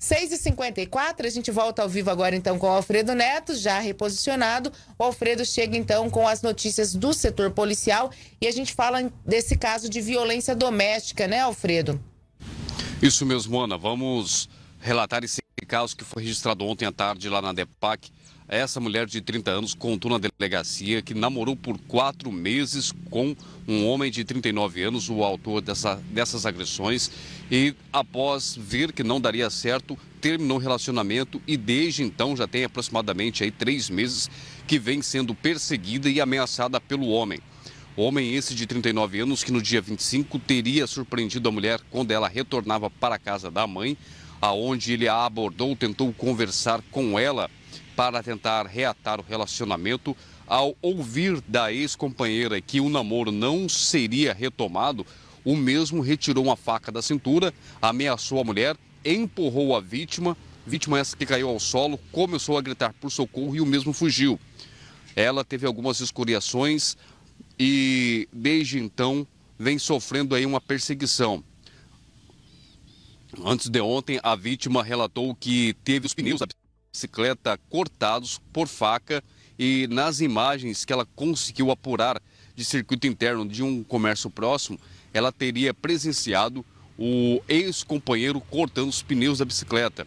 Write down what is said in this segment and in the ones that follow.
6h54, a gente volta ao vivo agora então com o Alfredo Neto, já reposicionado. O Alfredo chega então com as notícias do setor policial e a gente fala desse caso de violência doméstica, né, Alfredo? Isso mesmo, Ana. Vamos relatar esse caso que foi registrado ontem à tarde lá na DEPAC essa mulher de 30 anos contou na delegacia que namorou por quatro meses com um homem de 39 anos, o autor dessa, dessas agressões, e após ver que não daria certo, terminou o relacionamento e desde então já tem aproximadamente aí três meses que vem sendo perseguida e ameaçada pelo homem. Homem esse de 39 anos que no dia 25 teria surpreendido a mulher quando ela retornava para a casa da mãe, aonde ele a abordou, tentou conversar com ela para tentar reatar o relacionamento ao ouvir da ex-companheira que o namoro não seria retomado, o mesmo retirou uma faca da cintura, ameaçou a mulher, empurrou a vítima, vítima essa que caiu ao solo, começou a gritar por socorro e o mesmo fugiu. Ela teve algumas escoriações e desde então vem sofrendo aí uma perseguição. Antes de ontem, a vítima relatou que teve os pneus bicicleta cortados por faca e nas imagens que ela conseguiu apurar de circuito interno de um comércio próximo, ela teria presenciado o ex-companheiro cortando os pneus da bicicleta.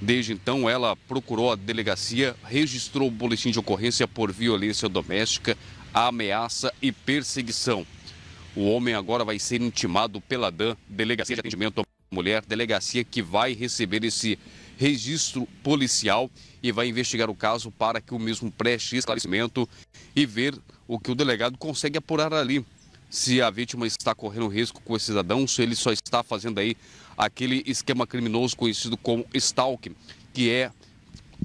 Desde então, ela procurou a delegacia, registrou o boletim de ocorrência por violência doméstica, ameaça e perseguição. O homem agora vai ser intimado pela DAN, Delegacia de Atendimento à Mulher, delegacia que vai receber esse registro policial e vai investigar o caso para que o mesmo preste esclarecimento e ver o que o delegado consegue apurar ali. Se a vítima está correndo risco com esse cidadão, se ele só está fazendo aí aquele esquema criminoso conhecido como stalking, que é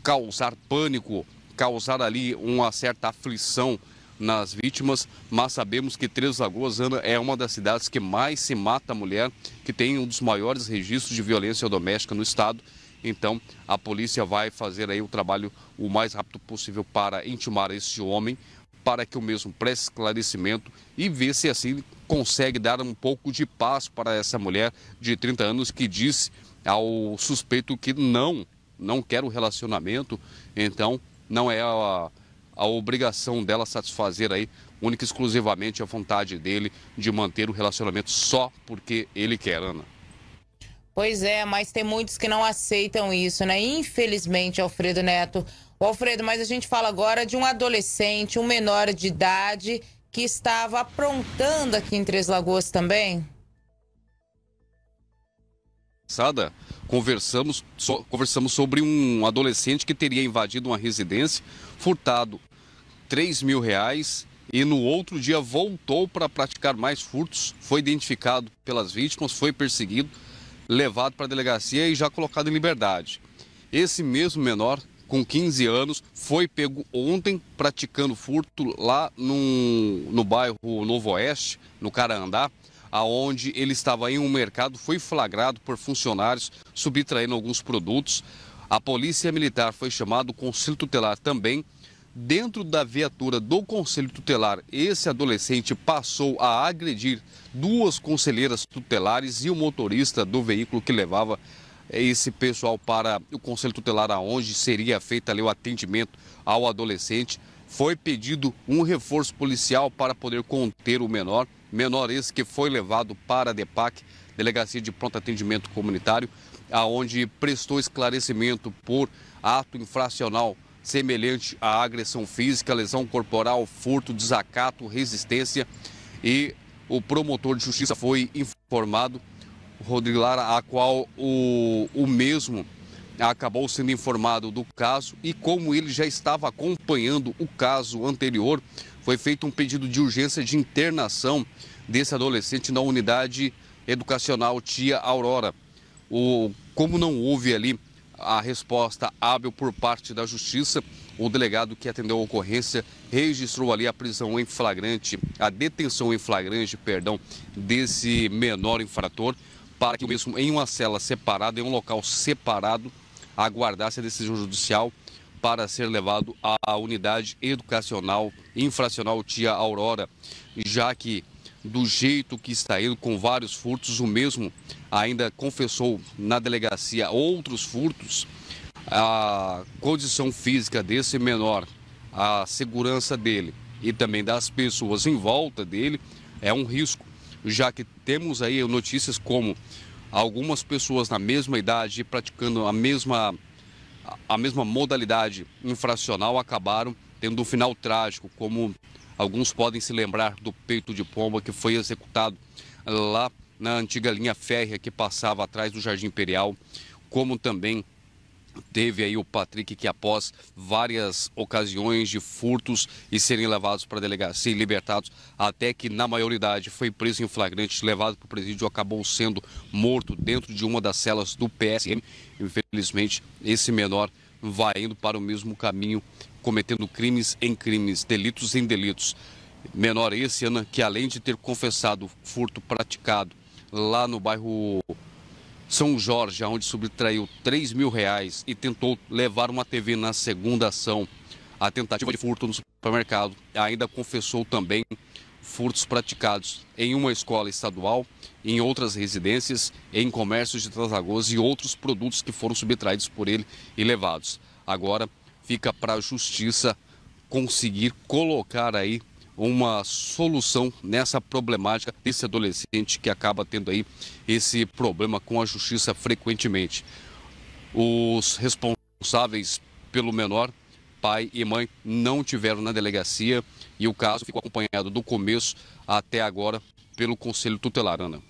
causar pânico, causar ali uma certa aflição nas vítimas, mas sabemos que Três Lagoas, Ana, é uma das cidades que mais se mata a mulher, que tem um dos maiores registros de violência doméstica no estado então, a polícia vai fazer aí o trabalho o mais rápido possível para intimar esse homem, para que o mesmo preste esclarecimento e ver se assim consegue dar um pouco de paz para essa mulher de 30 anos que disse ao suspeito que não, não quer o relacionamento. Então, não é a, a obrigação dela satisfazer aí única e exclusivamente a vontade dele de manter o relacionamento só porque ele quer, Ana. Pois é, mas tem muitos que não aceitam isso, né? Infelizmente, Alfredo Neto. O Alfredo, mas a gente fala agora de um adolescente, um menor de idade, que estava aprontando aqui em Três Lagoas também. Sada, conversamos, so, conversamos sobre um adolescente que teria invadido uma residência, furtado 3 mil reais e no outro dia voltou para praticar mais furtos. Foi identificado pelas vítimas, foi perseguido levado para a delegacia e já colocado em liberdade. Esse mesmo menor, com 15 anos, foi pego ontem praticando furto lá num, no bairro Novo Oeste, no Carandá, aonde ele estava em um mercado, foi flagrado por funcionários subtraindo alguns produtos. A polícia militar foi chamada, o conselho tutelar também dentro da viatura do Conselho Tutelar, esse adolescente passou a agredir duas conselheiras tutelares e o motorista do veículo que levava esse pessoal para o Conselho Tutelar, aonde seria feito ali o atendimento ao adolescente. Foi pedido um reforço policial para poder conter o menor, menor esse que foi levado para a DEPAC, Delegacia de Pronto Atendimento Comunitário, aonde prestou esclarecimento por ato infracional semelhante à agressão física, lesão corporal, furto, desacato, resistência e o promotor de justiça foi informado, Rodrigo Lara, a qual o, o mesmo acabou sendo informado do caso e como ele já estava acompanhando o caso anterior, foi feito um pedido de urgência de internação desse adolescente na unidade educacional Tia Aurora. O, como não houve ali a resposta hábil por parte da Justiça. O delegado que atendeu a ocorrência registrou ali a prisão em flagrante, a detenção em flagrante, perdão, desse menor infrator, para que o mesmo em uma cela separada, em um local separado, aguardasse a decisão judicial para ser levado à unidade educacional infracional Tia Aurora, já que do jeito que está indo, com vários furtos. O mesmo ainda confessou na delegacia outros furtos. A condição física desse menor, a segurança dele e também das pessoas em volta dele é um risco, já que temos aí notícias como algumas pessoas na mesma idade praticando a mesma, a mesma modalidade infracional acabaram tendo um final trágico, como Alguns podem se lembrar do peito de pomba que foi executado lá na antiga linha férrea que passava atrás do Jardim Imperial, como também teve aí o Patrick que após várias ocasiões de furtos e serem levados para a delegacia e libertados, até que na maioridade foi preso em flagrante, levado para o presídio, acabou sendo morto dentro de uma das celas do PSM. Infelizmente, esse menor vai indo para o mesmo caminho, cometendo crimes em crimes, delitos em delitos. Menor é esse, Ana, que além de ter confessado furto praticado lá no bairro São Jorge, onde subtraiu 3 mil reais e tentou levar uma TV na segunda ação, a tentativa de furto no supermercado, ainda confessou também furtos praticados em uma escola estadual, em outras residências, em comércios de Translagoas e outros produtos que foram subtraídos por ele e levados. Agora fica para a justiça conseguir colocar aí uma solução nessa problemática desse adolescente que acaba tendo aí esse problema com a justiça frequentemente. Os responsáveis pelo menor, pai e mãe, não tiveram na delegacia e o caso ficou acompanhado do começo até agora pelo Conselho Tutelar, Ana.